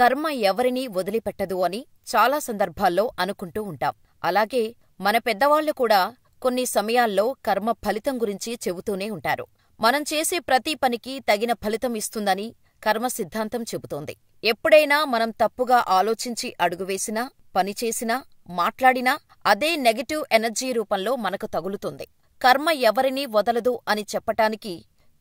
కర్మ ఎవరినీ వదిలిపెట్టదు అని చాలా సందర్భాల్లో అనుకుంటూ ఉంటాం అలాగే మన పెద్దవాళ్లు కూడా కొన్ని సమయాల్లో కర్మ ఫలితం గురించి చెబుతూనే ఉంటారు మనం చేసే ప్రతి పనికి తగిన ఫలితం ఇస్తుందని కర్మ సిద్ధాంతం చెబుతోంది ఎప్పుడైనా మనం తప్పుగా ఆలోచించి అడుగువేసినా పనిచేసినా మాట్లాడినా అదే నెగటివ్ ఎనర్జీ రూపంలో మనకు తగులుతుంది కర్మ ఎవరినీ వదలదు అని చెప్పటానికి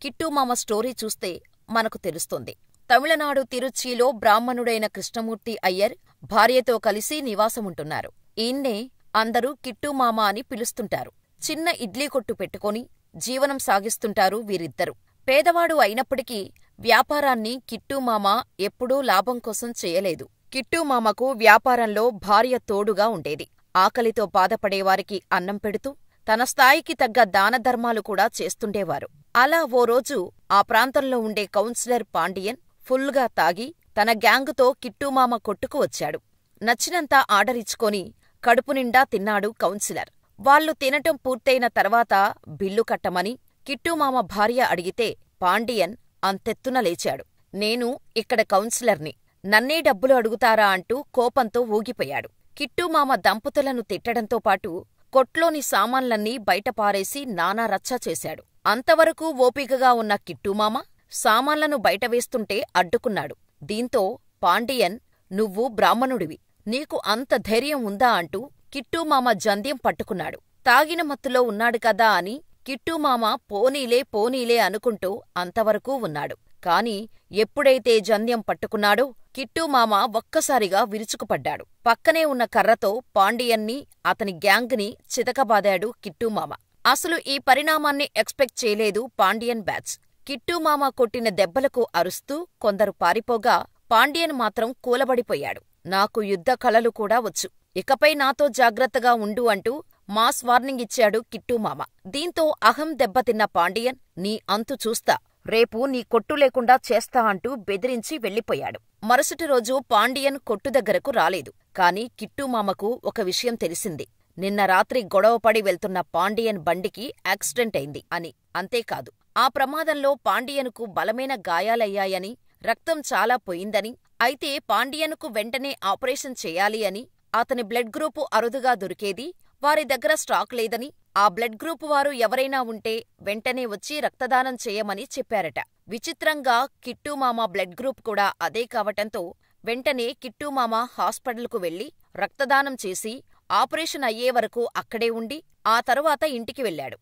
కిట్టూమామ స్టోరీ చూస్తే మనకు తెలుస్తుంది తమిళనాడు తిరుచ్చిలో బ్రాహ్మణుడైన కృష్ణమూర్తి అయ్యర్ భార్యతో కలిసి నివాసముంటున్నారు. ఈయన్నే అందరూ కిట్టుమామ అని పిలుస్తుంటారు. చిన్న ఇడ్లీ కొట్టు పెట్టుకుని జీవనం సాగిస్తుంటారు వీరిద్దరూ. పేదవాడు అయినప్పటికీ వ్యాపారాన్ని కిట్టుమామ ఎప్పుడూ లాభం కోసం చేయలేదు కిట్టుమామకు వ్యాపారంలో భార్య తోడుగా ఉండేది. ఆకలితో బాధపడేవారికి అన్నం పెడుతూ, తన స్థాయికి తగ్గ దానధర్మాలు కూడా చేస్తుండేవారు. అలా ఓ రోజు ఆ ప్రాంతంలో ఉండే కౌన్సిలర్ పాండియన్ ఫుల్గా తాగి తన గ్యాంగుతో కిట్టూమామ కొట్టుకు వచ్చాడు నచ్చినంత ఆర్డరిచ్చుకొని కడుపునిండా తిన్నాడు కౌన్సిలర్ వాళ్లు తినటం పూర్తయిన తర్వాత బిల్లు కట్టమని కిట్టూమామ భార్య అడిగితే పాండియన్ అంతెత్తున లేచాడు నేను ఇక్కడ కౌన్సిలర్ని నన్నే డబ్బులు అడుగుతారా అంటూ కోపంతో ఊగిపోయాడు కిట్టూమామ దంపతులను తిట్టడంతో పాటు కొట్లోని సామాన్లన్నీ బయటపారేసి నానా రచ్చ చేశాడు అంతవరకు ఓపికగా ఉన్న కిట్టుమామ సామాన్లను బయటవేస్తుంటే అడ్డుకున్నాడు దీంతో పాండియన్ నువ్వు బ్రాహ్మణుడివి నీకు అంత ధైర్యం ఉందా అంటూ కిట్టూమామ జంధ్యం పట్టుకున్నాడు తాగిన మత్తులో ఉన్నాడు కదా అని కిట్టూమామ పోనీలే పోనీలే అనుకుంటూ అంతవరకూ ఉన్నాడు కాని ఎప్పుడైతే జంధ్యం పట్టుకున్నాడో కిట్టూమామ ఒక్కసారిగా విరుచుకుపడ్డాడు పక్కనే ఉన్న కర్రతో పాండియన్ని అతని గ్యాంగ్ని చితకబాదాడు కిట్టూమామ అసలు ఈ పరిణామాన్ని ఎక్స్పెక్ట్ చేయలేదు పాండియన్ బ్యాచ్ కిట్టుమామ కొట్టిన దెబ్బలకు అరుస్తూ కొందరు పారిపోగా పాండ్యన్ మాత్రం కూలబడిపోయాడు నాకు యుద్ధ కళలు కూడా వచ్చు ఇకపై నాతో జాగ్రత్తగా ఉండు అంటూ మాస్ వార్నింగ్ ఇచ్చాడు కిట్టుమామ దీంతో అహం దెబ్బతిన్న పాండియన్ నీ అంతు చూస్తా రేపు నీ కొట్టు లేకుండా చేస్తా అంటూ బెదిరించి వెళ్ళిపోయాడు మరుసటి రోజు పాండియన్ కొట్టు దగ్గరకు రాలేదు కాని కిట్టుమామకు ఒక విషయం తెలిసింది నిన్న రాత్రి గొడవపడి వెళ్తున్న పాండియన్ బండికి యాక్సిడెంట్ అయింది అని అంతేకాదు ఆ ప్రమాదంలో పాండియనుకు బలమైన గాయాలయ్యాయని, రక్తం చాలా పోయిందని, అయితే పాండియనుకు వెంటనే ఆపరేషన్ చేయాలి అని, అతని బ్లడ్ గ్రూపు అరుదుగా దొరికేది, వారి దగ్గర స్టాక్ లేదని, ఆ బ్లడ్ గ్రూపు వారు ఎవరైనా ఉంటే వెంటనే వచ్చి రక్తదానం చేయమని చెప్పారట. విచిత్రంగా కిట్టూమామ బ్లడ్ గ్రూప్ కూడా అదే కావటంతో వెంటనే కిట్టూమామ హాస్పిటల్కు వెళ్ళి రక్తదానం చేసి ఆపరేషన్ అయ్యే వరకు అక్కడే ఉండి ఆ తరువాత ఇంటికి వెళ్ళాడు.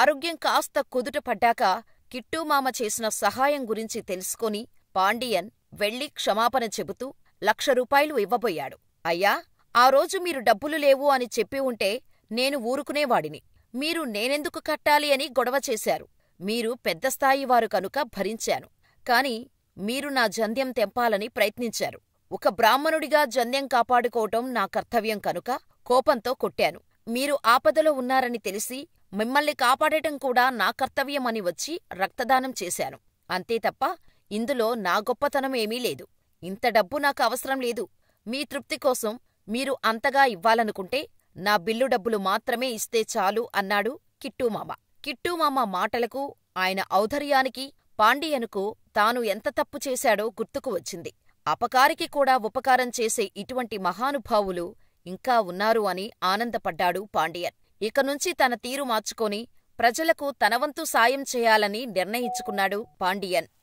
ఆరోగ్యం కాస్త కుదుటపడ్డాక కిట్టూమామ చేసిన సహాయం గురించి తెలుసుకుని పాండియన్ వెళ్లి క్షమాపణ చెబుతూ లక్ష రూపాయలు ఇవ్వబోయాడు అయ్యా ఆ రోజు మీరు డబ్బులు లేవు అని చెప్పి ఉంటే నేను ఊరుకునేవాడిని మీరు నేనెందుకు కట్టాలి అని గొడవ చేశారు మీరు పెద్ద స్థాయివారు కనుక భరించాను కాని మీరు నా జంధ్యం తెంపాలని ప్రయత్నించారు ఒక బ్రాహ్మణుడిగా జంధ్యం కాపాడుకోవటం నా కర్తవ్యం కనుక కోపంతో కొట్టాను మీరు ఆపదలో ఉన్నారని తెలిసి మిమ్మల్ని కాపాడటం కూడా నా కర్తవ్యమని వచ్చి రక్తదానం చేశాను అంతే తప్ప ఇందులో నా గొప్పతనం ఏమీ లేదు ఇంత డబ్బు నాకు అవసరం లేదు మీ తృప్తి కోసం మీరు అంతగా ఇవ్వాలనుకుంటే నా బిల్లు డబ్బులు మాత్రమే ఇస్తే చాలు అన్నాడు కిట్టూమామ కిట్టూమామ మాటలకు ఆయన ఔధర్యానికి పాండియనుకు తాను ఎంత తప్పు చేశాడో గుర్తుకు వచ్చింది అపకారికి కూడా ఉపకారం చేసే ఇటువంటి మహానుభావులు ఇంకా ఉన్నారు అని ఆనందపడ్డాడు పాండియన్ ఇక నుంచి తన తీరు మార్చుకొని ప్రజలకు తనవంతు సాయం చేయాలని నిర్ణయించుకున్నాడు పాండియన్